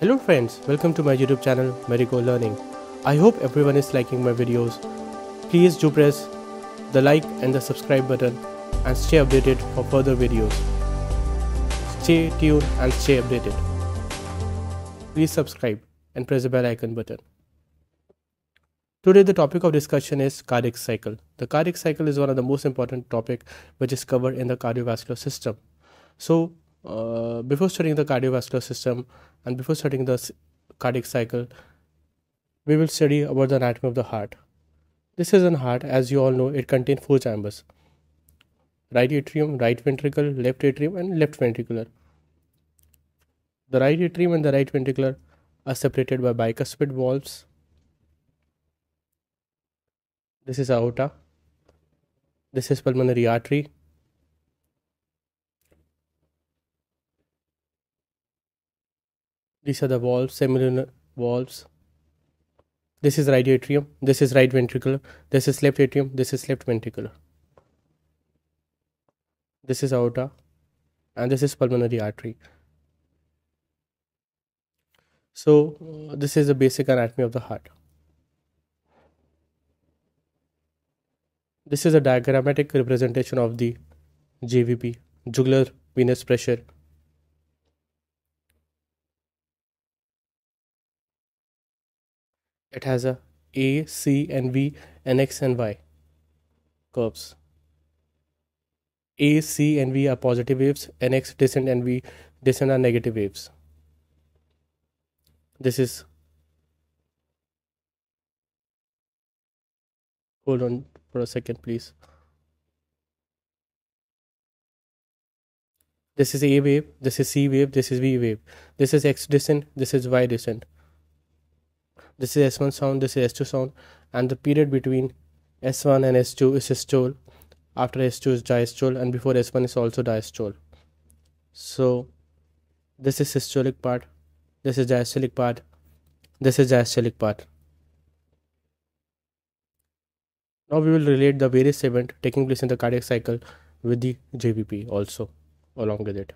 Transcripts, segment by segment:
Hello friends, welcome to my YouTube channel Medical Learning. I hope everyone is liking my videos. Please do press the like and the subscribe button and stay updated for further videos. Stay tuned and stay updated. Please subscribe and press the bell icon button. Today the topic of discussion is cardiac cycle. The cardiac cycle is one of the most important topic which is covered in the cardiovascular system. So uh, before studying the cardiovascular system and before studying the cardiac cycle, we will study about the anatomy of the heart. This is an heart, as you all know, it contains four chambers right atrium, right ventricle, left atrium, and left ventricular. The right atrium and the right ventricular are separated by bicuspid valves. This is aorta. This is pulmonary artery. These are the valves, seminal valves. This is right atrium, this is right ventricular, this is left atrium, this is left ventricular. This is aorta, and this is pulmonary artery. So, uh, this is the basic anatomy of the heart. This is a diagrammatic representation of the JVP, jugular venous pressure It has a A, C and V and X and Y curves. A, C and V are positive waves and X descent and V descent are negative waves. This is hold on for a second please. This is A wave, this is C wave, this is V wave. This is X descent, this is Y descent this is s1 sound this is s2 sound and the period between s1 and s2 is systole after s2 is diastole and before s1 is also diastole so this is systolic part this is diastolic part this is diastolic part now we will relate the various event taking place in the cardiac cycle with the jvp also along with it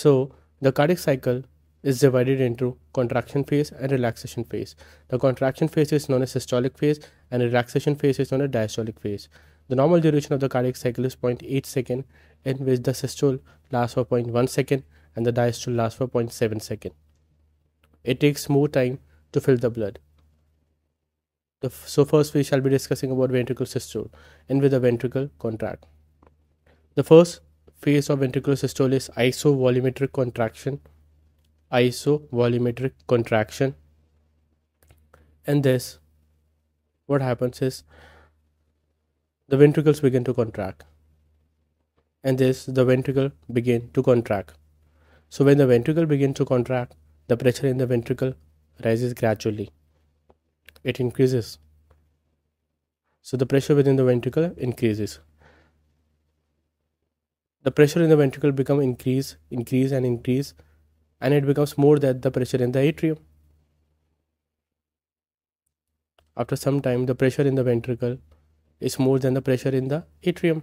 so the cardiac cycle is divided into contraction phase and relaxation phase. The contraction phase is known as systolic phase and relaxation phase is known as diastolic phase. The normal duration of the cardiac cycle is 0.8 second in which the systole lasts for 0.1 second and the diastole lasts for 0.7 second. It takes more time to fill the blood. The so first we shall be discussing about ventricular systole and with the ventricle contract. The first phase of ventricular systole is isovolumetric contraction isovolumetric contraction and this what happens is the ventricles begin to contract and this the ventricle begin to contract so when the ventricle begin to contract the pressure in the ventricle rises gradually it increases so the pressure within the ventricle increases the pressure in the ventricle become increase increase and increase and it becomes more than the pressure in the atrium. After some time, the pressure in the ventricle is more than the pressure in the atrium.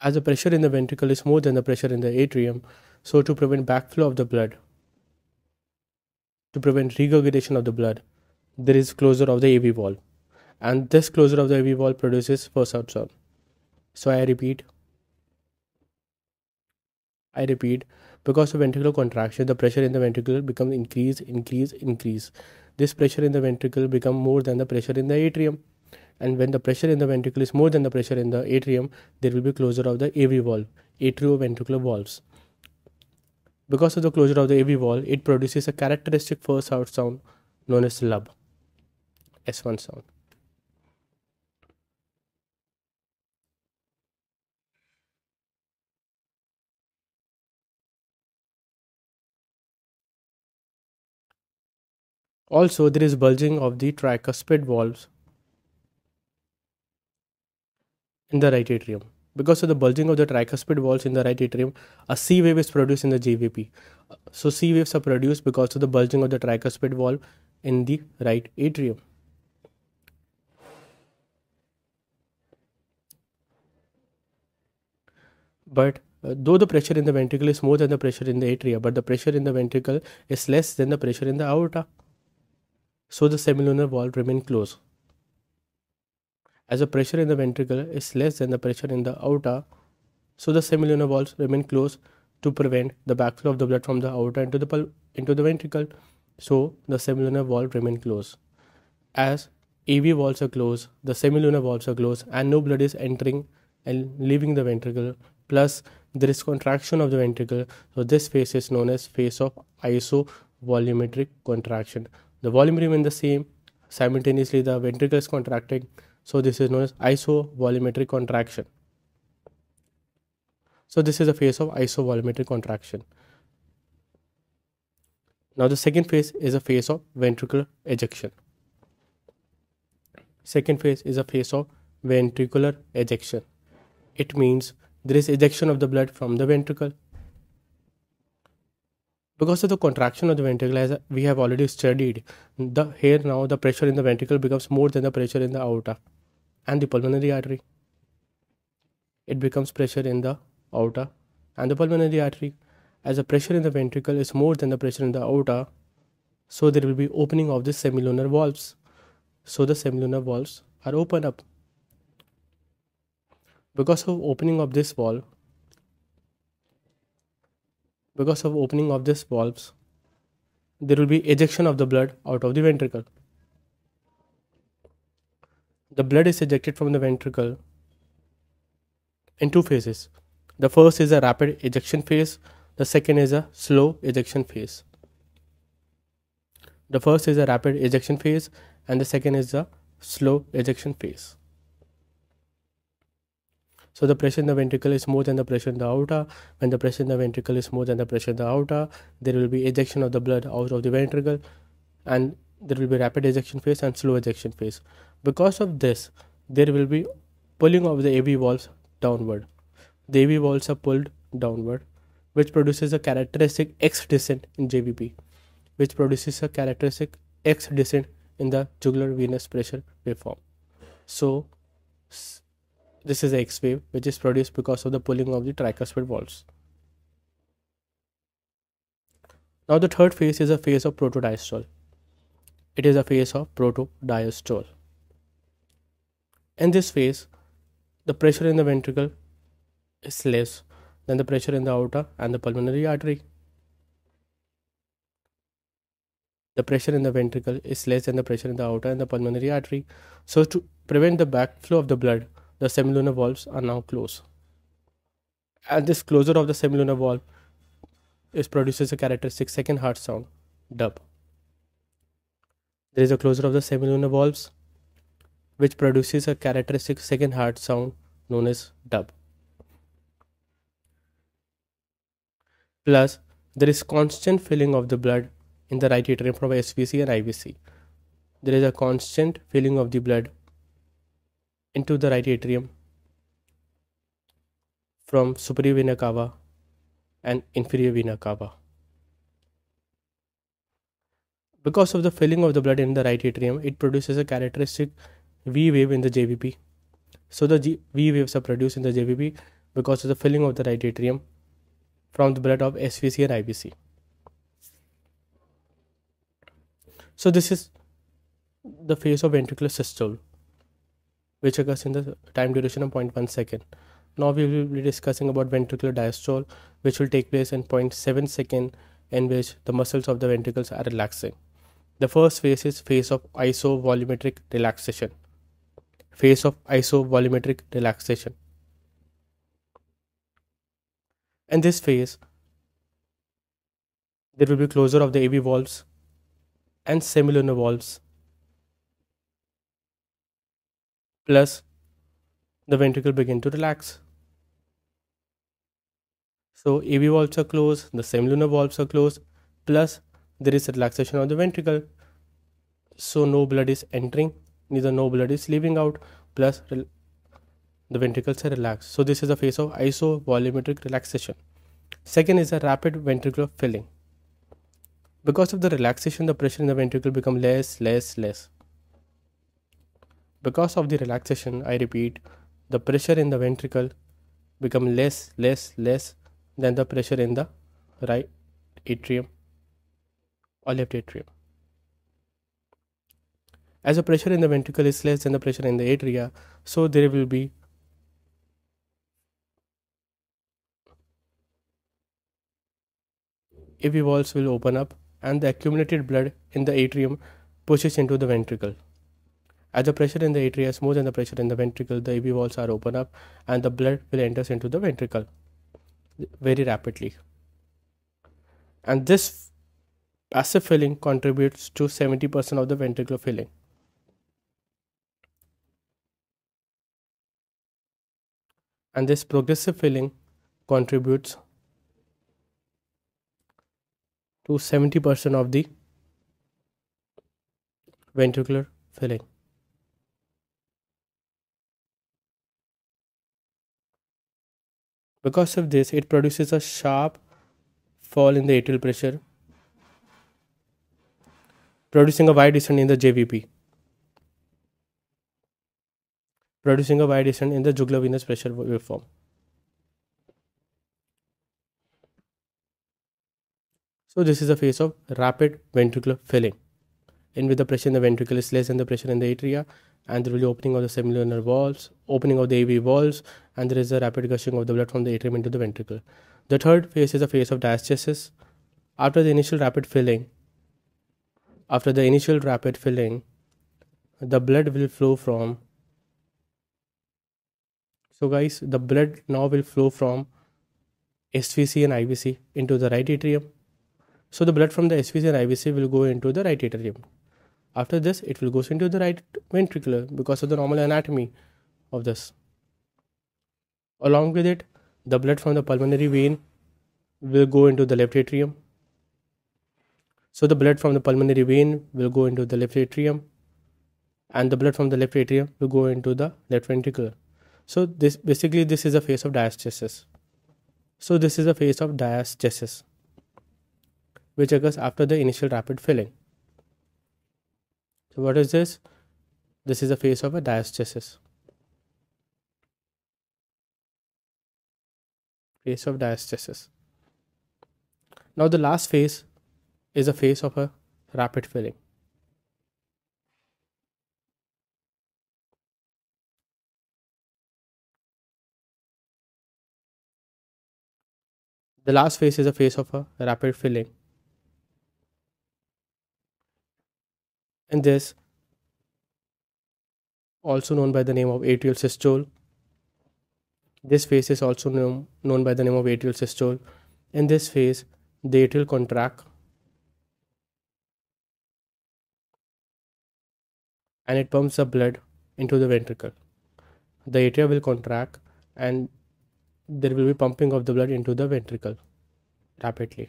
As the pressure in the ventricle is more than the pressure in the atrium, so to prevent backflow of the blood, to prevent regurgitation of the blood, there is closure of the AV valve. And this closure of the AV valve produces first out sound. So I repeat. I repeat, because of ventricular contraction, the pressure in the ventricle becomes increase, increase, increase. This pressure in the ventricle become more than the pressure in the atrium. And when the pressure in the ventricle is more than the pressure in the atrium, there will be closure of the AV valve, atrioventricular valves. Because of the closure of the AV valve, it produces a characteristic first out sound known as lub, S1 sound. Also, there is bulging of the tricuspid valves in the right atrium. Because of the bulging of the tricuspid valves in the right atrium, a C wave is produced in the JVP. So, C waves are produced because of the bulging of the tricuspid valve in the right atrium. But uh, though the pressure in the ventricle is more than the pressure in the atria, but the pressure in the ventricle is less than the pressure in the aorta so the semilunar valves remain closed. As the pressure in the ventricle is less than the pressure in the aorta, so the semilunar valves remain closed to prevent the backflow of the blood from the aorta into the, into the ventricle, so the semilunar valves remain closed. As AV valves are closed, the semilunar valves are closed, and no blood is entering and leaving the ventricle. Plus, there is contraction of the ventricle, so this phase is known as phase of isovolumetric contraction the volume remains the same simultaneously the ventricle is contracting so this is known as isovolumetric contraction so this is the phase of isovolumetric contraction now the second phase is a phase of ventricular ejection second phase is a phase of ventricular ejection it means there is ejection of the blood from the ventricle because of the contraction of the ventricle, as we have already studied, the here now the pressure in the ventricle becomes more than the pressure in the aorta and the pulmonary artery. It becomes pressure in the aorta and the pulmonary artery. As the pressure in the ventricle is more than the pressure in the aorta, so there will be opening of the semilunar valves. So the semilunar valves are open up. Because of opening of this valve, because of opening of these valves there will be ejection of the blood out of the ventricle the blood is ejected from the ventricle in two phases the first is a rapid ejection phase the second is a slow ejection phase the first is a rapid ejection phase and the second is a slow ejection phase so the pressure in the ventricle is more than the pressure in the aorta. When the pressure in the ventricle is more than the pressure in the aorta, there will be ejection of the blood out of the ventricle and there will be rapid ejection phase and slow ejection phase. Because of this, there will be pulling of the AV valves downward. The AV valves are pulled downward, which produces a characteristic X descent in JVP, which produces a characteristic X descent in the jugular venous pressure waveform. So, this is X wave which is produced because of the pulling of the tricuspid valves. Now the third phase is a phase of protodiastole. It is a phase of protodiastole. In this phase, the pressure in the ventricle is less than the pressure in the aorta and the pulmonary artery. The pressure in the ventricle is less than the pressure in the aorta and the pulmonary artery. So to prevent the backflow of the blood, the semilunar valves are now closed. At this closure of the semilunar valve, it produces a characteristic second heart sound, dub. There is a closure of the semilunar valves, which produces a characteristic second heart sound known as dub. Plus, there is constant filling of the blood in the right atrium from SVC and IVC. There is a constant filling of the blood into the right atrium from superior vena cava and inferior vena cava. Because of the filling of the blood in the right atrium, it produces a characteristic V wave in the JVP. So the G V waves are produced in the JVP because of the filling of the right atrium from the blood of SVC and IVC. So this is the phase of ventricular systole which occurs in the time duration of 0.1 second. Now we will be discussing about ventricular diastole which will take place in 0.7 second in which the muscles of the ventricles are relaxing. The first phase is phase of isovolumetric relaxation. Phase of isovolumetric relaxation. In this phase, there will be closure of the AV valves and semilunar valves plus the ventricle begin to relax. So AV valves are closed, the semilunar valves are closed, plus there is relaxation of the ventricle. So no blood is entering, neither no blood is leaving out, plus the ventricles are relaxed. So this is a phase of isovolumetric relaxation. Second is a rapid ventricular filling. Because of the relaxation, the pressure in the ventricle become less, less, less. Because of the relaxation, I repeat, the pressure in the ventricle become less, less, less than the pressure in the right atrium or left atrium. As the pressure in the ventricle is less than the pressure in the atria, so there will be AV valves will open up and the accumulated blood in the atrium pushes into the ventricle. As the pressure in the atria is more than the pressure in the ventricle, the AV walls are open up and the blood will enter into the ventricle very rapidly. And this passive filling contributes to 70% of the ventricular filling. And this progressive filling contributes to 70% of the ventricular filling. Because of this, it produces a sharp fall in the atrial pressure, producing a wide descent in the JVP, producing a wide descent in the jugular venous pressure waveform. So, this is a phase of rapid ventricular filling in with the pressure in the ventricle is less than the pressure in the atria and there will be opening of the semilunar valves, opening of the AV valves, and there is a rapid gushing of the blood from the atrium into the ventricle. The third phase is the phase of diastasis. After the initial rapid filling, after the initial rapid filling, the blood will flow from. So, guys, the blood now will flow from SVC and IVC into the right atrium. So, the blood from the SVC and IVC will go into the right atrium. After this, it will goes into the right ventricular because of the normal anatomy of this. Along with it, the blood from the pulmonary vein will go into the left atrium. So the blood from the pulmonary vein will go into the left atrium and the blood from the left atrium will go into the left ventricle. So this basically this is a phase of diastasis. So this is a phase of diastasis which occurs after the initial rapid filling. So what is this? This is the face of a diastasis. Face of diastasis. Now the last phase is a phase of a rapid filling. The last phase is a phase of a rapid filling. and this also known by the name of atrial systole this phase is also known, known by the name of atrial systole in this phase the atrial contract and it pumps the blood into the ventricle the atria will contract and there will be pumping of the blood into the ventricle rapidly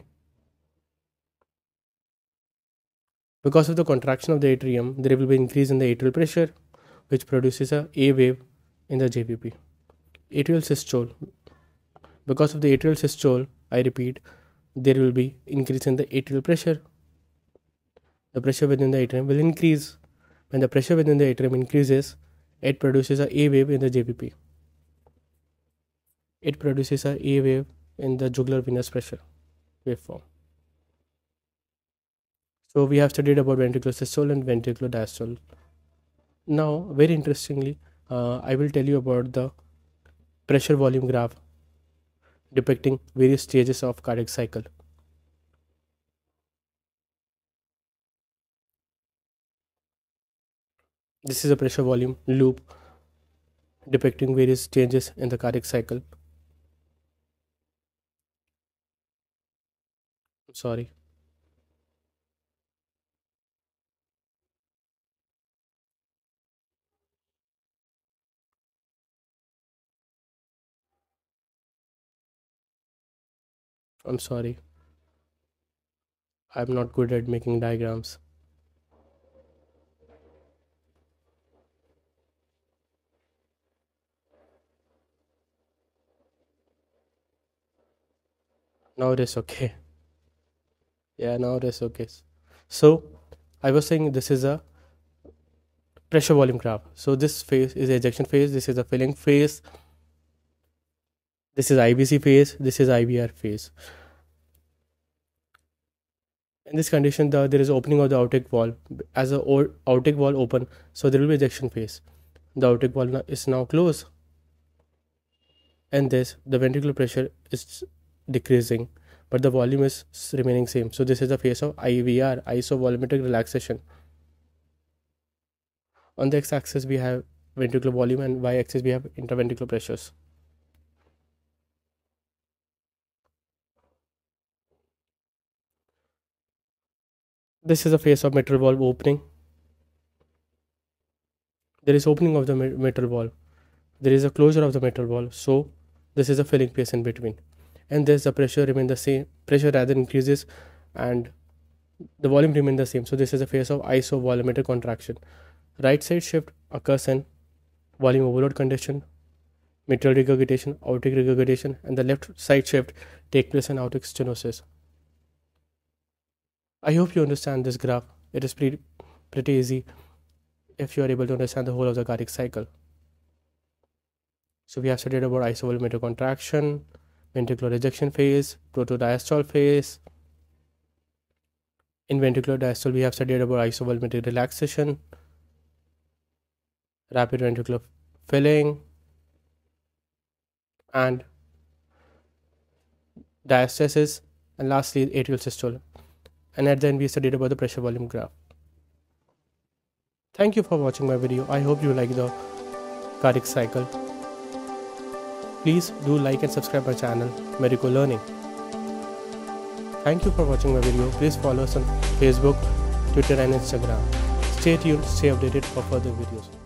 Because of the contraction of the atrium, there will be increase in the atrial pressure, which produces a A wave in the JVP. Atrial systole. Because of the atrial systole, I repeat, there will be increase in the atrial pressure. The pressure within the atrium will increase. When the pressure within the atrium increases, it produces a A wave in the JVP. It produces a A wave in the jugular venous pressure waveform. So we have studied about systole and ventricular diastole. Now, very interestingly, uh, I will tell you about the pressure volume graph depicting various stages of cardiac cycle. This is a pressure volume loop depicting various changes in the cardiac cycle. I'm sorry. I'm sorry. I'm not good at making diagrams. Now it is okay. Yeah, now it is okay. So, I was saying this is a pressure volume graph. So, this phase is ejection phase, this is a filling phase, this is ibc phase this is ibr phase in this condition the, there is opening of the outic valve as the outic valve open so there will be ejection phase the outic valve is now closed and this the ventricular pressure is decreasing but the volume is remaining same so this is the phase of ivr isovolumetric relaxation on the x axis we have ventricular volume and y axis we have interventricular pressures this is a face of mitral valve opening there is opening of the mitral valve there is a closure of the mitral valve so this is a filling space in between and there's the pressure remain the same pressure rather increases and the volume remain the same so this is a phase of isovolumetric contraction right side shift occurs in volume overload condition mitral regurgitation aortic regurgitation and the left side shift take place in aortic stenosis I hope you understand this graph. It is pretty, pretty easy if you are able to understand the whole of the cardiac cycle. So we have studied about isovolumetric contraction, ventricular ejection phase, protodiastole phase. In ventricular diastole, we have studied about isovolumetric relaxation, rapid ventricular filling, and diastasis, and lastly atrial systole and at the end we studied about the pressure volume graph. Thank you for watching my video. I hope you like the cardiac cycle. Please do like and subscribe my channel Medical Learning. Thank you for watching my video. Please follow us on Facebook, Twitter and Instagram. Stay tuned, stay updated for further videos.